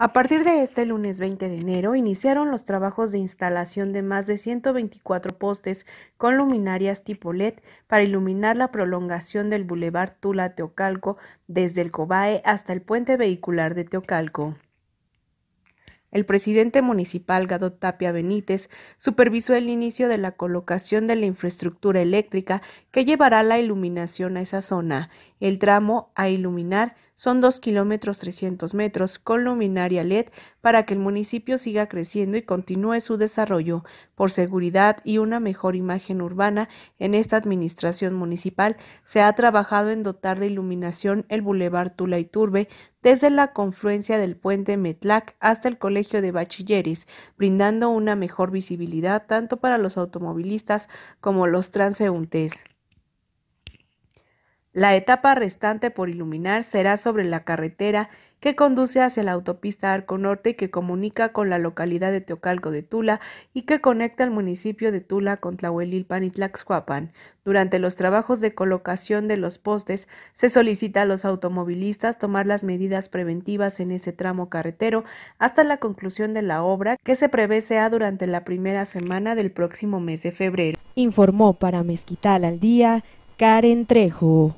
A partir de este lunes 20 de enero iniciaron los trabajos de instalación de más de 124 postes con luminarias tipo LED para iluminar la prolongación del Boulevard Tula Teocalco desde el Cobae hasta el puente vehicular de Teocalco. El presidente municipal Gado Tapia Benítez supervisó el inicio de la colocación de la infraestructura eléctrica que llevará la iluminación a esa zona. El tramo a iluminar son 2 kilómetros 300 metros con luminaria LED para que el municipio siga creciendo y continúe su desarrollo por seguridad y una mejor imagen urbana. En esta administración municipal se ha trabajado en dotar de iluminación el bulevar Tula y Turbe, desde la confluencia del puente Metlac hasta el Colegio de Bachilleres, brindando una mejor visibilidad tanto para los automovilistas como los transeúntes. La etapa restante por iluminar será sobre la carretera que conduce hacia la autopista Arco Norte que comunica con la localidad de Teocalco de Tula y que conecta al municipio de Tula con Tlahuelilpan y Tlaxcuapan. Durante los trabajos de colocación de los postes, se solicita a los automovilistas tomar las medidas preventivas en ese tramo carretero hasta la conclusión de la obra que se prevé sea durante la primera semana del próximo mes de febrero. Informó para Mezquital al día Karen Trejo.